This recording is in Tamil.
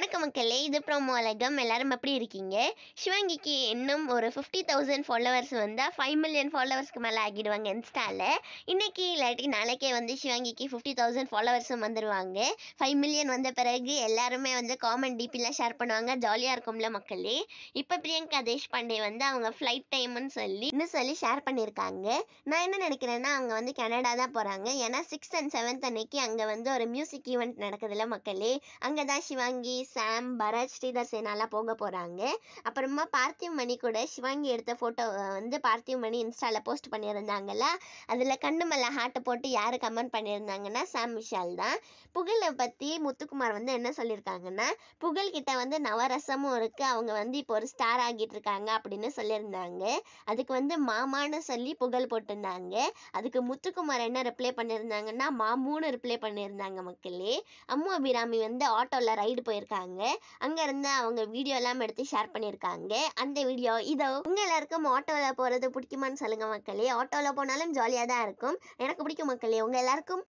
வணக்கம் மக்களே இது ப்ரோமோ எல்லாரும் எப்படி இருக்கீங்க சிவங்கிக்கு இன்னும் ஒரு ஃபிஃப்டி தௌசண்ட் ஃபாலோவர்ஸ் வந்தால் ஃபைவ் மில்லியன் ஃபாலோவர்ஸ்க்கு மேலே ஆகிடுவாங்க இன்ஸ்டாவில் இன்றைக்கி இல்லாட்டி நாளைக்கே வந்து சிவங்கிக்கு ஃபிஃப்டி தௌசண்ட் ஃபாலோவர்ஸும் வந்துடுவாங்க ஃபைவ் மில்லியன் வந்த பிறகு எல்லாருமே வந்து காமன் டிபிலாம் ஷேர் பண்ணுவாங்க ஜாலியாக இருக்கும்ல மக்களே இப்போ பிரியங்கா பாண்டே வந்து அவங்க ஃப்ளைட் டைம்னு சொல்லி இன்னும் சொல்லி ஷேர் பண்ணியிருக்காங்க நான் என்ன நினைக்கிறேன்னா அவங்க வந்து கனடா தான் போகிறாங்க ஏன்னா சிக்ஸ்த் அண்ட் செவன்த் அன்னைக்கு அங்கே வந்து ஒரு மியூசிக் ஈவெண்ட் நடக்குதுல்ல மக்களே அங்கே தான் சிவாங்கி சாம் பரத் ஸ்ரீதர் சேனாலாம் போக போகிறாங்க அப்புறமா பார்த்திவ் மணி கூட சிவாங்கி எடுத்த ஃபோட்டோ வந்து பார்த்திவ் மணி இன்ஸ்டாவில் போஸ்ட் பண்ணியிருந்தாங்கல்ல அதில் கண்ணு மலை ஹார்ட்டை போட்டு யார் கமெண்ட் பண்ணியிருந்தாங்கன்னா சாம் விஷால் தான் புகழை பற்றி முத்துக்குமார் வந்து என்ன சொல்லியிருக்காங்கன்னா புகழ்கிட்ட வந்து நவரசமும் இருக்குது அவங்க வந்து இப்போ ஒரு ஸ்டார் ஆகிட்டு இருக்காங்க அப்படின்னு சொல்லியிருந்தாங்க அதுக்கு வந்து மாமான்னு சொல்லி புகழ் போட்டிருந்தாங்க அதுக்கு முத்துக்குமார் என்ன ரிப்ளை பண்ணியிருந்தாங்கன்னா மாமூன்னு ரிப்ளை பண்ணியிருந்தாங்க மக்களே அம்மு அபிராமி வந்து ஆட்டோவில் ரைடு போயிருக்காங்க பண்ணியிருக்காங்க அங்கேருந்து அவங்க வீடியோ எல்லாம் எடுத்து ஷேர் பண்ணியிருக்காங்க அந்த வீடியோ இதோ உங்க எல்லாருக்கும் ஆட்டோவில் போகிறது பிடிக்குமான்னு சொல்லுங்கள் மக்களே ஆட்டோவில் போனாலும் ஜாலியாக தான் இருக்கும் எனக்கு பிடிக்கும் மக்களே உங்கள் எல்லாருக்கும்